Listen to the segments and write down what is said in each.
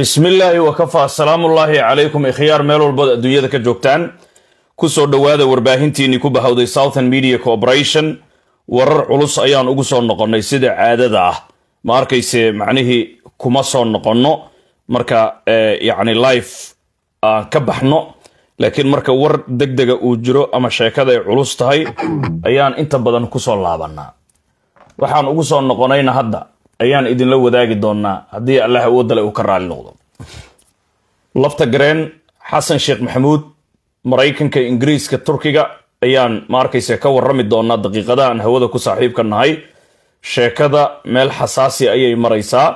bismillaahi wakafaa salaamullaahi calaykum ikhyaar meel walbaad adduunyada ka joogtaan kusoo dhowaada warbaahintiinii ku bahowday southern media corporation warar culus ayaan ugu soo noqonnay sida caadada ah ma arkayse macnihii kuma soo noqonno marka eh, yacni life aan ah, ka baxno laakiin marka war deg dega uu jiro ama sheekada ay culus tahay ayaan inta badan ku soo laabannaa waxaan ugu soo noqonayna hadda ayaan idinla wadaagi doonaa haddii allah awoodale uu ka raali noqdo lafta gareen xasan sheekh maxamuud maraykanka ingiriiska turkiga ayaan maarkayse ka warrami doonaa daqiiqadahan hawada ku saaxiibka nahay sheekada meel xasaasi ayay maraysaa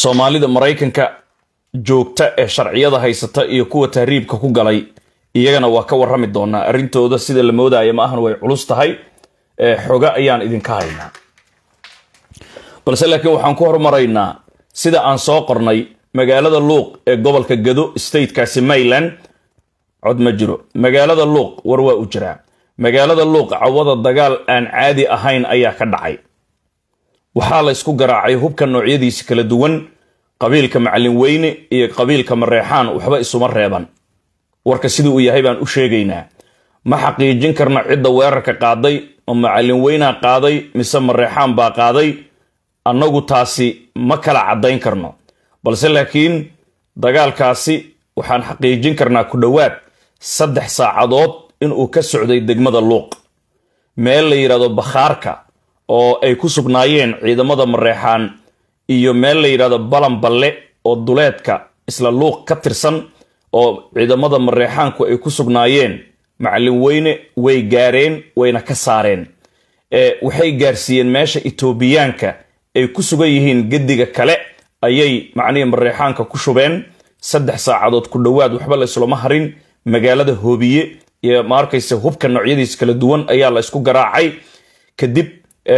soomaalida maraykanka joogta ee sharciyada haysata iyo kuwa tahriibka ku galay iyagana waa ka warrami doonaa arrintooda sida la moodaya ma ahan way culus tahay xooga ayaan idinka haynaa balse laakiin waxaan ku horumaraynaa sida aan soo qornay magaalada luuq ee gobolka gedo statekaasi mayland cod ma jiro magaalada luuq war waa u jiraa magaalada luuq cawada dagaal aan caadi ahayn ayaa ka dhacay waxaa la ysku garaacay hubka noocyadiisi kala duwan qabiilka macalin weyne iyo qabiilka mareexaan waxba isuma reeban warka siduu uu yahay baan u sheegaynaa ma xaqiijin karna cidda weerarka qaaday oo macallin weynaa qaaday mise mareexaan baa qaaday annagu taasi ma kala caddayn karno balse laakiin dagaalkaasi waxaan xaqiijin karnaa ku dhowaad saddex saacadood inuu ka socday degmada luuq meel la yidhaahdo bakhaarka oo ay ku sugnaayeen ciidamada mareexaan iyo meel la yidhaahdo balanballe oo duleedka isla luuq ka tirsan oo ciidamada mareexaanku ay ku sugnaayeen macalin weyne way gaareen wayna ka saareen waxay gaarsiiyeen meesha etoobiyaanka ay ku sugan yihiin gediga kale ayay macnihii mareexaanka ku shubeen saddex saacadood ku dhowaad waxba laislama harin magaalada hoobiye iyo maarkayse hubka noocyadiis kala duwan ayaa la garaacay kadib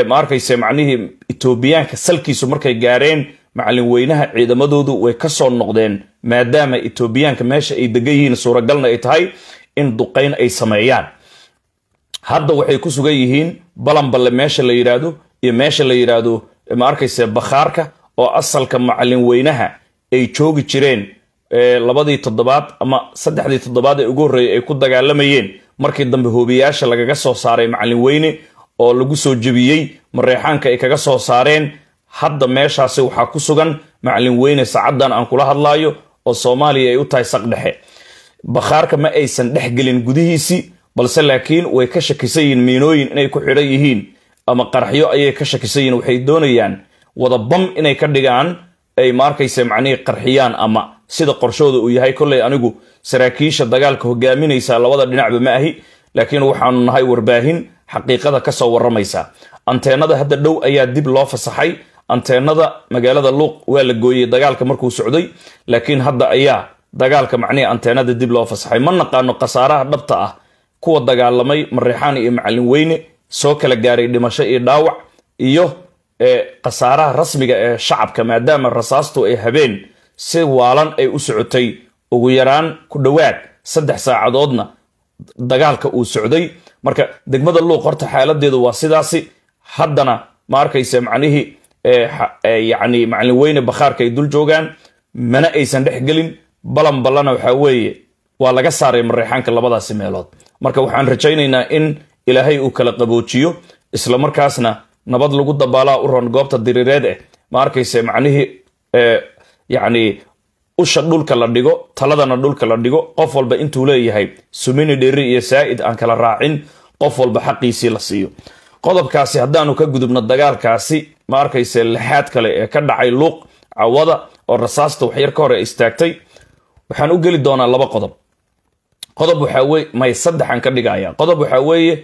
maarkayse macnihii etoobiyaanka salkiisu markay gaareen macalin weynaha ciidamadoodu way ka soo noqdeen maadaama etoobiyaanka meesha ay degan yihiin suuragalna ay tahay in duqayn ay sameeyaan hadda waxay ku sugan yihiin balanballe meesha la yidhaahdo iyo meesha la yidhaahdo ma arkayse bakhaarka oo asalka macalin weynaha ay joogi jireen labadii toddobaad ama saddexdii toddobaad ee ugu horreeyay ay ku dagaalamayeen markii dambe hoobiyayaasha lagaga soo saaray macalin weyne oo lagu soo jebiyey mareexaanka ay kaga soo saareen hadda meeshaasi waxaa ku sugan macalin weyne sacaddan aan kula hadlaayo oo soomaaliya ay u tahay saq bakhaarka ma aysan dhex gelin gudihiisii balse laakiin way ka shakisan yihiin miinooyin inay ku xidhan yihiin ama qarxyo ayay ka shakisan yihiin waxay doonayaan wada bam inay ka dhigaan ay maarkaysa macnihii qarxiyaan ama sida qorshooda uu yahay kollay anigu saraakiisha dagaalka hogaaminaysa labada dhinacba ma ahi laakiin waxaanu nahay warbaahin xaqiiqada ka soo warramaysa anteenada hadda dhow ayaa dib loo fasaxay anteenada magaalada luuq waa la gooyey dagaalka markuu socday laakiin hadda ayaa dagaalka macnihii anteenada dib loo fasaxay ma naqaano khasaaraha dhabta ah kuwa dagaalamay mareexaan iyo macalin weyne soo kala gaaray dhimasho iyo dhaawac iyo eh, khasaaraha rasmiga ee shacabka maadaama rasaastu ay habeen si waalan ay u socotay ugu yaraan ku dhowaad saddex saacadoodna dagaalka uu socday marka degmada luuq horta xaaladeedu waa sidaasi haddana ma arkaysa macnihii eh, eh, yani macalin weyne bakhaarka ay dul joogaan mana aysan dhex gelin balan balana waxaa weeye waa laga saaray mareexaanka labadaasi meelood marka waxaan rajaynaynaa in ilaahay uu kala qaboojiyo isla markaasna nabad lagu dabaalaa u roon goobta diriireed eh ma arkayse macnihii yacni usha dhulka la dhigo taladana dhulka la dhigo qof walba intuu leeyahay sumini dheri iyo saa'id aan kala raacin qof walba xaqiisii la siiyo qodobkaasi haddaanu ka gudubno dagaalkaasi ma arkayse lixaad kale ee ka dhacay luuq cawada oo rasaasta waxyar ka hore istaagtay waxaan u geli doonaa laba qodob qodob waxaa weye may saddexaan ka dhigaya qodob waxaa weeye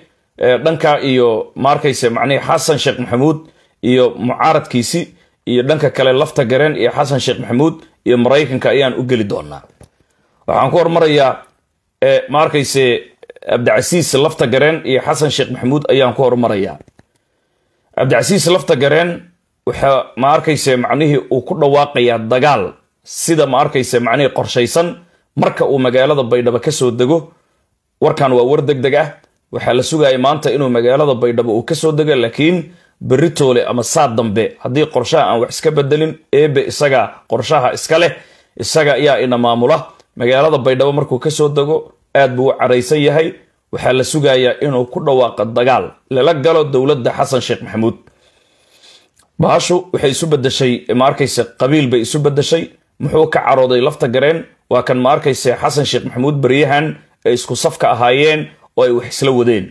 dhanka iyo maarkayse macnihii xasan sheekh maxamuud iyo mucaaradkiisi iyo dhanka kale lafta gareen iyo xasan sheekh maxamuud iyo maraykanka ayaan u geli doonaa waxaan ku hormarayaa ma arkayse cabdicasiis lafta gareen iyo xasan sheekh maxamuud ayaan ku hormarayaa cabdicasiis lafta gareen waxa ma arkayse macnihii uu ku dhawaaqayaa dagaal sida ma arkaysa macnihii qorshaysan marka uu magaalada baydhabo kasoo dego warkan waa war deg deg ah waxaa la sugaya maanta inuu magaalada baydhabo uu kasoo dego laakiin berri ama saad dambe haddii qorshaha aan wax iska bedelin eebe isaga qorshaha iska leh isaga ayaa ina maamula magaalada baydhabo markuu kasoo dego aad buu u caraysan yahay waxaa la sugayaa inuu ku dhawaaqo dagaal lala galo dowladda xasan sheekh maxamuud baashu waxay isu bedeshay ma qabiil bay isu bedeshay muxuu ka carooday lafta gareen waa kan ma arkayse xasan sheekh maxamuud baryahan ay isku safka ahaayeen oo ay wax isla wadeen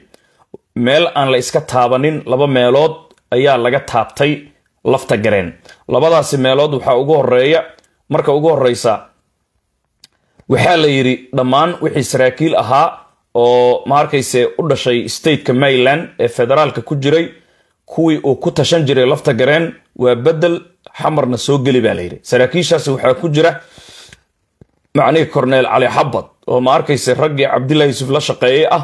meel aan la iska taabanin laba meelood ayaa laga taabtay lafta gareen labadaasi meelood waxaa ugu horeeya marka ugu horeysa waxaa la yidhi dhammaan wixii saraakiil ahaa oo ma arkayse u dhashay stateka maryland ee federaalka ku jiray kuwii uu ku tashan jiray lafta gareen waa bedel xamarna soo geli baa layidhi saraakiishaas waxaa ku jira macnihii corneel cali xabad oo ma arkaysa raggii cabdillahi yuusuf la shaqeeyey ah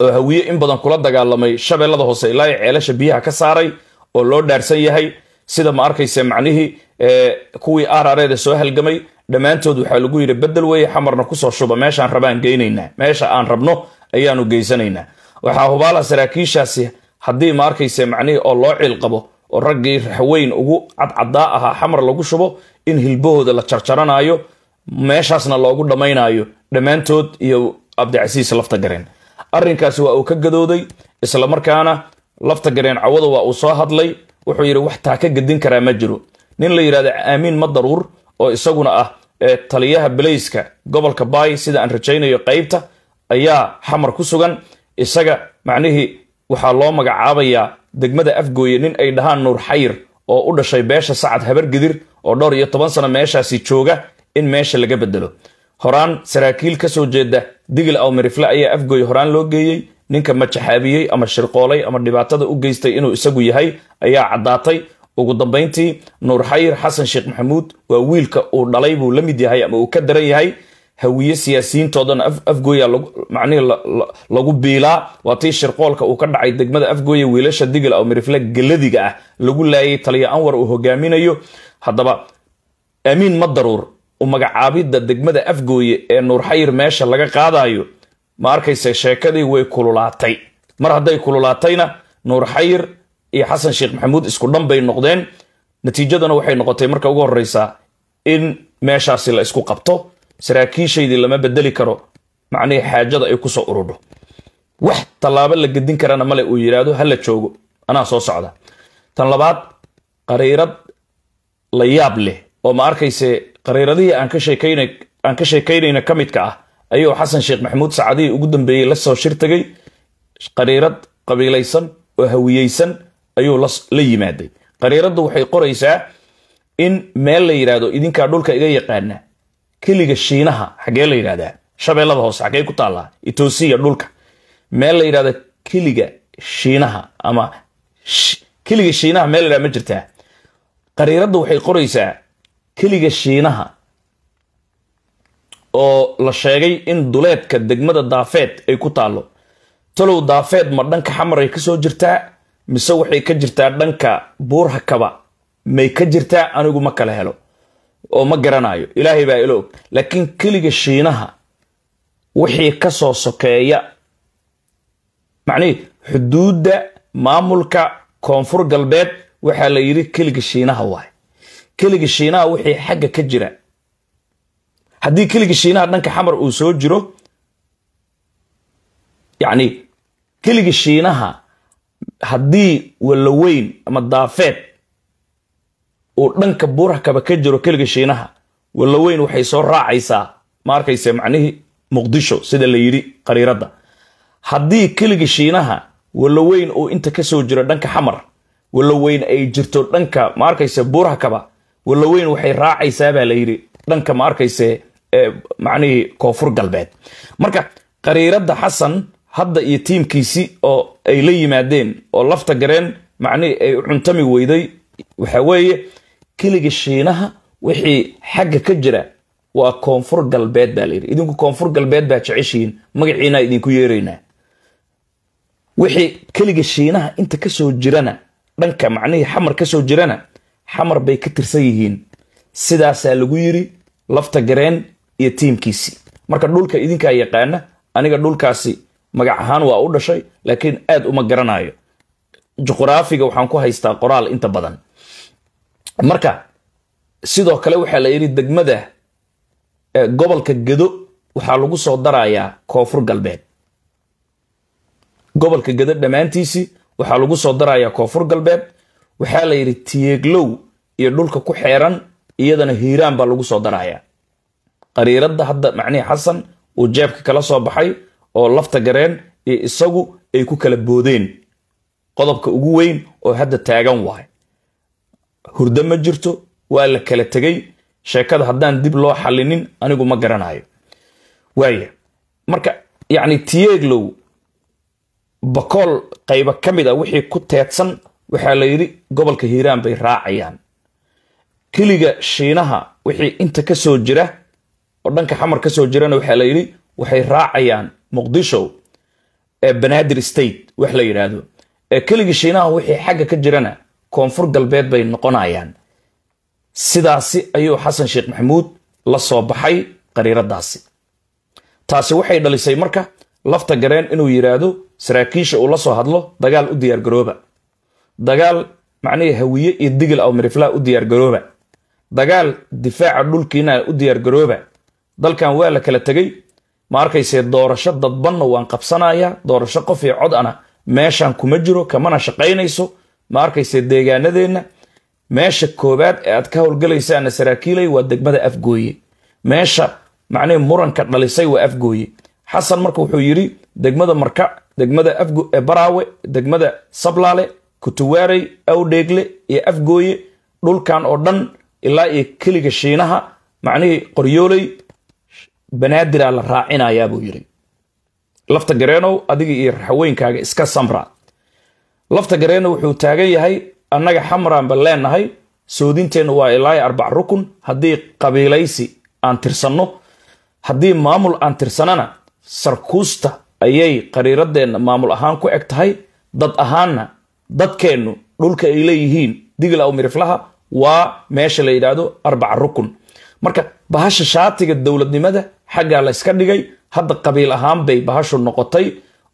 oo hawiye in badan kula dagaalamay shabeellada hoose ilaa ceelasha biyaha ka saaray oo loo dhaarsan yahay sida ma arkaysa macnihii kuwii aarareeda soo halgamay dhammaantood waxaa lagu yidhi bedel weeye xamarna kusoo shuba meeshaan rabaan geynaynaa meesha aan rabno ayaanu geysanaynaa waxaa hubaala ah saraakiishaasi haddii maarkayse macnihii oo loo ciilqabo oo raggii raxweyn ugu cadcadaa ahaa xamar lagu shubo in hilbahooda la jarjaranaayo meeshaasna loogu dhammaynaayo dhammaantood iyo cabdicasiis lafta gareen arrinkaasi waa uu ka gadooday isla markaana lafta gareen cawada waa uu soo hadlay wuxuu yidhi wax taa ka gedin karaa ma jiro nin la yidhahda aamiin daruur oo isaguna ah taliyaha balayska gobolka baay sida aan rajaynayo qaybta ayaa xamar ku sugan isaga macnihii waxaa loo magacaabayaa degmada afgooye nin ay dhahaan nuur xayir oo u dhashay beesha sacad habargidir oo dhowr iyo toban sano meeshaasi jooga in meesha laga beddelo horaan saraakiil ka soo jeeda digil awmirifle ayaa afgooye horaan loo geeyey ninka majaxaabiyey ama shirqoolay ama dhibaatada u geystay inuu isagu yahay ayaa caddaatay ugu dambayntii nuur xayir xasan sheekh maxamuud waa wiilka uu dhalay buu la mid yahay ama uu ka daran yahay hawiye siyaasiyiintoodan afgooya macnihii lagu biilaa waa tii shirqoolka uu ka dhacay degmada afgooya wiilasha digil oo mirifle galadiga ah lagu laayay taliya anwar uu hogaaminayo haddaba amiin ma daruur u magacaabidda degmada afgooye ee nuurxayir meesha laga qaadayo ma arkayse sheekadii way kululaatay mar hadday kululaatayna nuurxayir iyo xasan sheekh maxamuud isku dhan bay noqdeen natiijadana waxay noqotay marka ugu horeysaa in meeshaasi la isku qabto saraakiishaydii lama bedeli karo macnihii xaajada ay kusoo urudho wax tallaabo la gedin karana male uu yidhaahdo hala joogo anaa soo socda tan labaad qariirad la yaab leh oo ma arkayse qariiradihii aan ka sheekaynayna ka midka ah ayuu xasan sheekh maxamuud sacadihii ugu dambeeyey la soo shir tagay qariirad qabiilaysan oo hawiyeysan ayuu la yimaaday qariiraddu waxay qoraysaa in meel la yidhaahdo idinkaa dhulka iga yaqaana keliga shiinaha xaggee la yidhahdaa shabeellada hoose xagee ku taallaa itoosiya dhulka meel la yidhahda keliga shiinaha ama keliga shiinaha meel la ma jirtaa qariiradda waxay qoraysaa keliga shiinaha oo la sheegay in duleedka degmada daafeed ay ku taallo talow daafeed ma dhanka xamaray kasoo jirtaa mise waxay ka jirtaa dhanka buurhakaba may ka jirtaa anigu ma kala helo oo ma garanayo ilaahay baa ilo og laakiin keliga shiinaha wixii ka soo sokeeya macnihii xuduudda maamulka koonfur galbeed waxaa la yidhi keliga shiinaha waay keliga shiinaha wixii xagga ka jira haddii keliga shiinaha dhanka xamar uu soo jiro yacni keliga shiinaha haddii walaweyn ama daafeed uu dhanka buurhakaba ka jiro keliga shiinaha wallaweyn waxay soo raacaysaa ma arkayse macnihii muqdisho sida la yidhi qariiradda haddii keliga shiinaha wallaweyn uu inta ka soo jiro dhanka xamar wallaweyn ay jirto dhanka ma arkayse buurhakaba wallaweyn waxay raacaysaa baa la yidhi dhanka ma arkayse macnihii koonfur galbeed marka qariiradda xasan hadda iyo tiimkiisi oo ay la yimaadeen oo lafta gareen macnihii ay cuntami weyday waxa weeye keliga shiinaha wixii xagga ka jira waa koonfur galbeed baa layidhi idinku koonfur galbeed baa jeceshihiin magaciinaa idinku yeeraynaa wixii keliga shiinaha inta kasoo jirana dhanka macnihii xamar kasoo jirana xamar bay ka tirsan yihiin sidaasaa lagu yiri lafta gareen iyo tiimkiisii marka dhulka idinkaa yaqaana aniga dhulkaasi magac ahaan waa u dhashay laakiin aad uma garanayo juqraafiga waxaan ku haystaa qoraal inta badan marka sidoo kale waxaa la yidhi degmada gobolka gedo waxaa lagu soo darayaa koonfur galbeed gobolka gedo dhammaantiisii waxaa lagu soo darayaa koonfur galbeed waxaa la yidhi tiyeeglow iyo dhulka ku xeeran iyadana hiiraan baa lagu soo darayaa qariiradda hadda macnihii xasan uu jeebka kala soo baxay oo lafta gareen iyo isagu ay ku kala boodeen qodobka ugu weyn oo hadda taagan waay hurdo ma jirto waa la kala tegey sheekada haddaan dib loo xalinin anigu ma garanayo waaya marka yacni tiyeeglow bakool qaybo ka mid a ah wixii ku teedsan waxaa la yidhi gobolka hiiraan bay raacayaan keliga shiinaha wixii inta ka soo jira oo dhanka xamar ka soo jirana waxaa la yidhi waxay raacayaan muqdisho ee banaadir state wax la yidhaahdo ee keligii shiinaha wixii xagga ka jirana koonfur galbeed bay noqonayaan sidaasi ayuu xasan sheekh maxamuud la soo baxay qariiradaasi taasi waxay dhalisay marka lafta gareen inuu yidhaahdo saraakiisha uu la soo hadlo dagaal u diyaar garooba dagaal macnihii hawiye iyo digil aw miriflaa u diyaar garooba dagaal difaaca dhulkiina u diyaar garooba dalkan waa la kala tegey ma arkaysee doorasho dadbanna waan qabsanayaa doorasho qof iyo cod ana meeshan kuma jiro kamana shaqaynayso ma arkayse deegaanadeenna meesha koowaad ee aad ka howlgalaysaana saraakiilay waa degmada afgooye meesha macnihii muranka dhalisay waa afgooye xasan marka wuxuu yidhi degmada marka degmada baraawe degmada sablaale kutuwaarey awdheegle iyo afgooye dhulkan oo dhan ilaa iyo keliga shiinaha macnihii qoryooley banaadiraa la raacinayaa buu yidhi lafta gareenow adiga iyo raxweynkaaga iska samra lafta gareena wuxuu taagan yahay annaga xamraanba leenahay soodinteennu waa ilaa arbac rukun haddii qabiilaysi aan tirsanno haddii maamul aan tirsanana sarkuusta ayay qariiradeenna maamul ahaan ku eg tahay dad ahaanna dadkeennu dhulka ay leeyihiin digil aw miriflaha waa meesha la yidhaahdo arbaca rukun marka bahasha shaatiga dowladnimada xaggaa layska dhigay hadda qabiil ahaan bay bahashu noqotay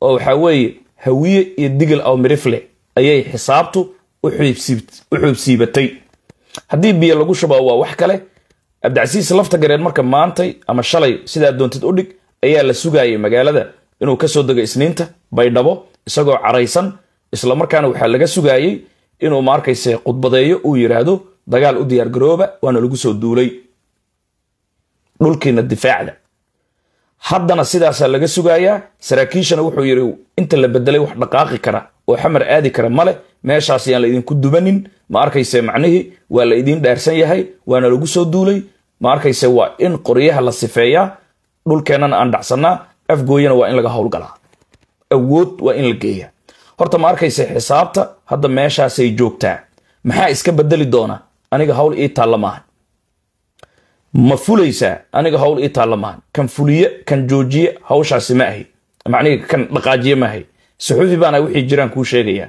oo waxaa weeye hawiye iyo digal awmirifle ayay xisaabtu u xuubsiibatay haddii biyo lagu shubaa waa wax kale cabdicasiis lafta gareen marka maantay ama shalay sidaa doontid u dhig ayaa la sugaayay magaalada inuu kasoo dego isniinta baydhabo isagoo caraysan isla markaana waxaa laga sugaayey inuu maarkayse khudbadeeyo uu yidhaahdo dagaal u diyaargarooba waana lagu soo duulay dhulkiina difaacda haddana sidaasaa laga sugayaa saraakiishana wuxuu yidhi inta la bedelay wax dhaqaaqi kara oo xamar aadi kara male meeshaas yaan laydinku dubanin ma arkayse macnihii waa la idiin dhaarsan yahay waana lagu soo duulay ma arkayse waa in qoryaha la sifeeyaa dhulkeennana aan dhacsannaa afgooyana waa in laga howlgalaa awood waa in la geeya horta ma arkayse xisaabta hadda meeshaasay joogtaa maxaa iska bedeli doona aniga howl ii taalla maaha ma fulaysaa aniga howl ii taalla maahan kan fuliye kan joojiye hawshaasi ma ahay macnihi kan dhaqaajiye maahay saxuufi baana wixii jiraan kuu sheegaya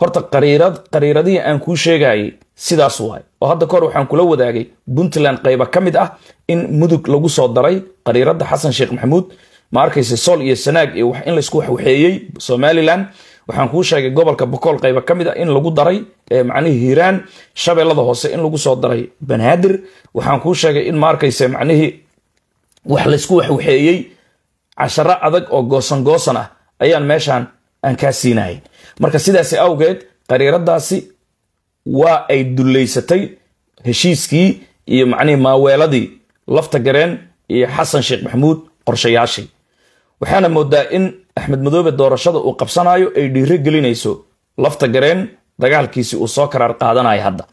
horta qariirad qariiradihii aan kuu sheegayay sidaas waay oo hadda kahor waxaan kula wadaagay puntland qayba ka mid ah in mudug lagu soo daray qariiradda xasan sheekh maxamuud ma arkaysa sool iyo sanaag iyo in laysku waxwaxeeyey somalilan waxaan kuu sheegay gobolka bokool qayba ka mid a ah in lagu daray macnihii hiiraan shabeellada hoose in lagu soo daray banaadir waxaan kuu sheegay in maarkayse macnihii wax laysku waxwaxeeyey casharo adag oo goosan goosan ah ayaan meeshaan aan kaa siinahay marka sidaas awgeed qariiradaasi waa ay dullaysatay heshiiskii iyo macnihii maaweeladii lafta gareen iyo xasan sheekh maxmuud qorshayaashii waxaana moodaa in axmed madoobe doorashada uu qabsanayo ay dhiiro gelinayso lafta gareen dagaalkiisi uu soo karaar qaadanaya hadda